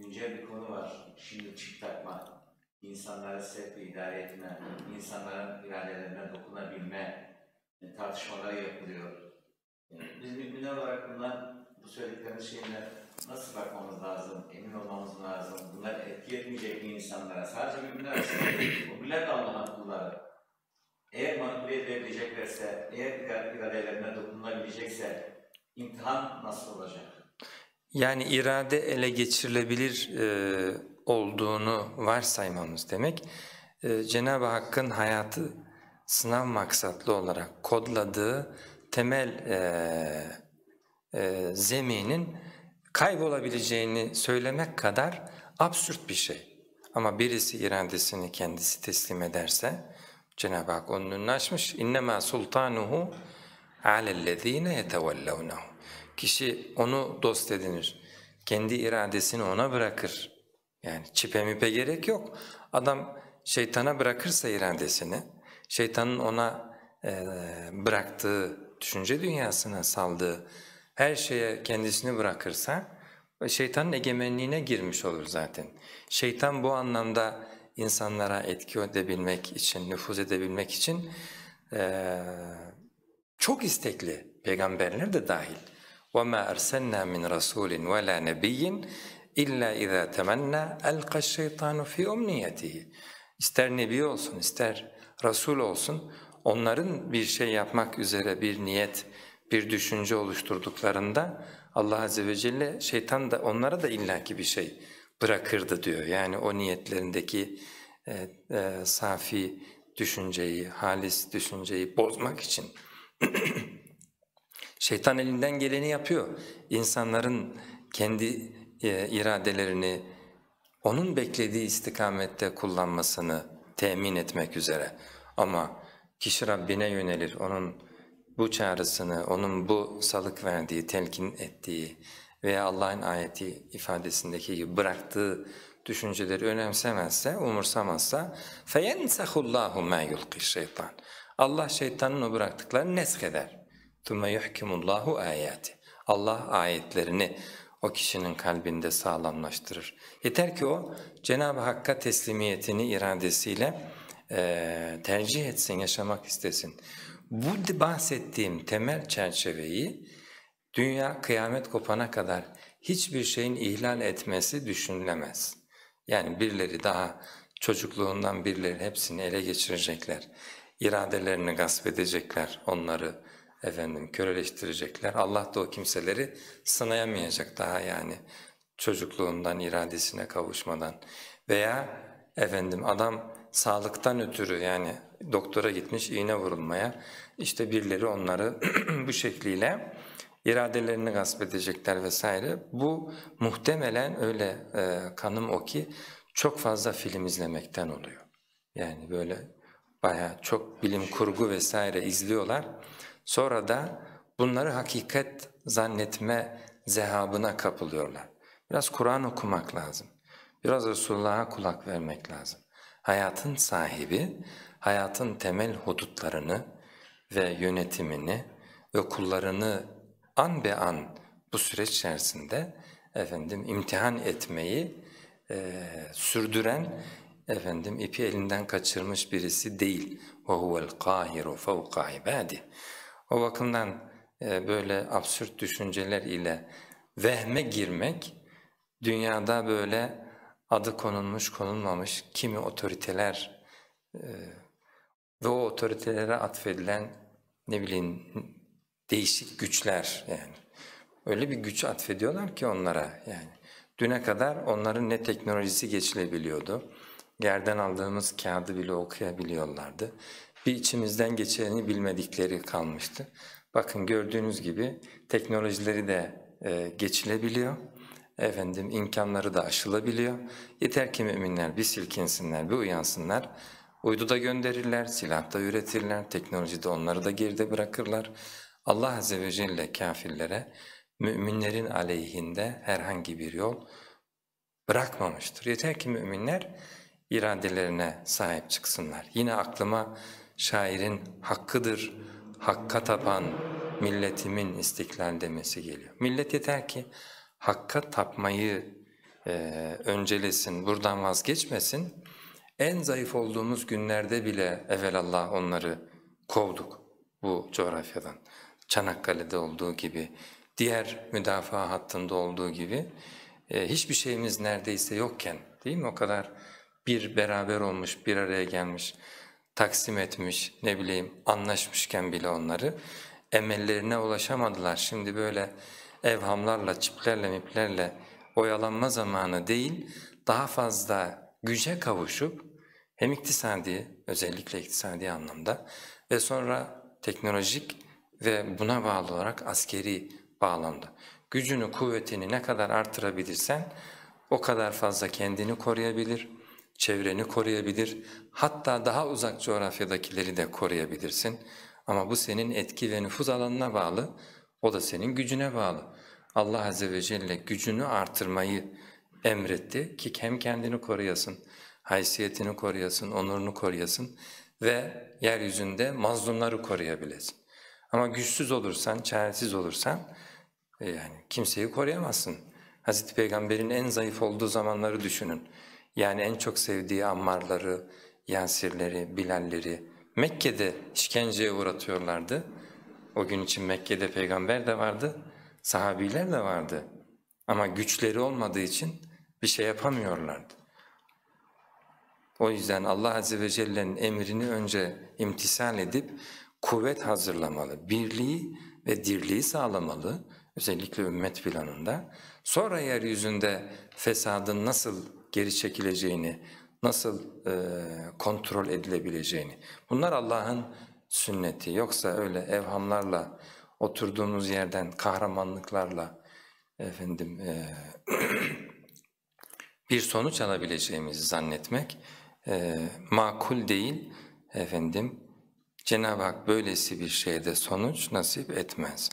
güncel bir konu var. Şimdi çip takma, insanları sebeple idare etme, insanların iradelerine dokunabilme e, tartışmaları yapılıyor. E, biz bir olarak bunlar, bu söylediklerimiz şeyler nasıl bakmamız lazım, emin olmamız lazım. Bunlar etki etmeyecek mi insanlara? Sadece müminler arasında Bu bilet Allah'ın kulları. Eğer manipüle edilebileceklerse, eğer iradelerine dokunabilecekse imtihan nasıl olacak? Yani irade ele geçirilebilir e, olduğunu varsaymamız demek. E, Cenab-ı Hakk'ın hayatı sınav maksatlı olarak kodladığı temel e, e, zeminin kaybolabileceğini söylemek kadar absürt bir şey. Ama birisi iradesini kendisi teslim ederse Cenab-ı Hak onun önünü açmış. اِنَّمَا سُلْطَانُهُ عَلَى الَّذ۪ينَ يَتَوَلَّوْنَهُ Kişi onu dost edinir. Kendi iradesini ona bırakır. Yani çipe mipe gerek yok. Adam şeytana bırakırsa iradesini, şeytanın ona e, bıraktığı, düşünce dünyasına saldığı her şeye kendisini bırakırsa şeytanın egemenliğine girmiş olur zaten. Şeytan bu anlamda insanlara etki edebilmek için, nüfuz edebilmek için e, çok istekli peygamberler de dahil. وَمَا أَرْسَلْنَا مِنْ رَسُولٍ وَلَا نَبِيٍّ اِلَّا اِذَا تَمَنَّا اَلْقَ الشَّيْطَانُ فِي اُمْنِيَتِهِ İster nebi olsun, ister rasul olsun, onların bir şey yapmak üzere bir niyet, bir düşünce oluşturduklarında Allah Azze ve Celle şeytan da onlara da illaki bir şey bırakırdı diyor. Yani o niyetlerindeki e, e, safi düşünceyi, halis düşünceyi bozmak için. Şeytan elinden geleni yapıyor. İnsanların kendi e, iradelerini onun beklediği istikamette kullanmasını temin etmek üzere. Ama kişi Rabbine yönelir, onun bu çağrısını, onun bu salık verdiği, telkin ettiği veya Allah'ın ayeti ifadesindeki gibi bıraktığı düşünceleri önemsemezse, umursamazsa فَيَنْسَخُ اللّٰهُ مَا يُلْقِ şeytan. Allah şeytanın o bıraktıklarını nesk eder. ثُمَّ يُحْكِمُ اللّٰهُ آيَاتِ Allah ayetlerini o kişinin kalbinde sağlamlaştırır. Yeter ki o Cenab-ı Hakk'a teslimiyetini iradesiyle e, tercih etsin, yaşamak istesin. Bu bahsettiğim temel çerçeveyi dünya kıyamet kopana kadar hiçbir şeyin ihlal etmesi düşünülemez. Yani birileri daha çocukluğundan birileri hepsini ele geçirecekler, iradelerini gasp edecekler onları, efendim köreleştirecekler. Allah da o kimseleri sınayamayacak daha yani çocukluğundan iradesine kavuşmadan veya efendim adam sağlıktan ötürü yani doktora gitmiş iğne vurulmaya işte birileri onları bu şekliyle iradelerini gasp edecekler vesaire. Bu muhtemelen öyle e, kanım o ki çok fazla film izlemekten oluyor. Yani böyle baya çok bilim kurgu vesaire izliyorlar. Sonra da bunları hakikat zannetme zehabına kapılıyorlar. Biraz Kur'an okumak lazım, biraz Resulullah'a kulak vermek lazım. Hayatın sahibi, hayatın temel hudutlarını ve yönetimini ve kullarını an be an bu süreç içerisinde efendim imtihan etmeyi e, sürdüren efendim ipi elinden kaçırmış birisi değil. وَهُوَ الْقَاهِرُ فَوْقَ عِبَادِهِ o bakımdan e, böyle absürt düşünceler ile vehme girmek, dünyada böyle adı konulmuş konulmamış kimi otoriteler e, ve o otoritelere atfedilen ne bileyim değişik güçler yani. Öyle bir güç atfediyorlar ki onlara yani. Düne kadar onların ne teknolojisi geçilebiliyordu, yerden aldığımız kağıdı bile okuyabiliyorlardı bir içimizden geçeni bilmedikleri kalmıştı. Bakın gördüğünüz gibi teknolojileri de e, geçilebiliyor, efendim imkanları da aşılabiliyor. Yeter ki müminler bir silkinsinler, bir uyansınlar. Uydu da gönderirler, silah da üretirler, teknolojide onları da geride bırakırlar. Allah Azze ve Celle kafirlere müminlerin aleyhinde herhangi bir yol bırakmamıştır. Yeter ki müminler iradelerine sahip çıksınlar. Yine aklıma şairin hakkıdır, hakka tapan milletimin istiklal demesi geliyor. Millet yeter ki hakka tapmayı e, öncelesin, buradan vazgeçmesin. En zayıf olduğumuz günlerde bile evvelallah onları kovduk bu coğrafyadan. Çanakkale'de olduğu gibi, diğer müdafaa hattında olduğu gibi e, hiçbir şeyimiz neredeyse yokken değil mi o kadar bir beraber olmuş, bir araya gelmiş taksim etmiş, ne bileyim anlaşmışken bile onları emellerine ulaşamadılar. Şimdi böyle evhamlarla, çiplerle, miplerle oyalanma zamanı değil, daha fazla güce kavuşup hem iktisadi, özellikle iktisadi anlamda ve sonra teknolojik ve buna bağlı olarak askeri bağlamda. Gücünü, kuvvetini ne kadar artırabilirsen o kadar fazla kendini koruyabilir, çevreni koruyabilir, hatta daha uzak coğrafyadakileri de koruyabilirsin. Ama bu senin etki ve nüfuz alanına bağlı, o da senin gücüne bağlı. Allah Azze ve Celle gücünü artırmayı emretti ki hem kendini koruyasın, haysiyetini koruyasın, onurunu koruyasın ve yeryüzünde mazlumları koruyabilesin. Ama güçsüz olursan, çaresiz olursan e, yani kimseyi koruyamazsın. Hazreti Peygamber'in en zayıf olduğu zamanları düşünün. Yani en çok sevdiği Ammarları, Yasirleri, Bilalleri Mekke'de işkenceye uğratıyorlardı. O gün için Mekke'de peygamber de vardı, sahabiler de vardı. Ama güçleri olmadığı için bir şey yapamıyorlardı. O yüzden Allah Azze ve Celle'nin emrini önce imtisal edip kuvvet hazırlamalı, birliği ve dirliği sağlamalı özellikle ümmet planında, sonra yeryüzünde fesadın nasıl geri çekileceğini, nasıl e, kontrol edilebileceğini. Bunlar Allah'ın sünneti. Yoksa öyle evhamlarla, oturduğumuz yerden kahramanlıklarla efendim e, bir sonuç alabileceğimizi zannetmek e, makul değil efendim. Cenab-ı Hak böylesi bir şeyde sonuç nasip etmez.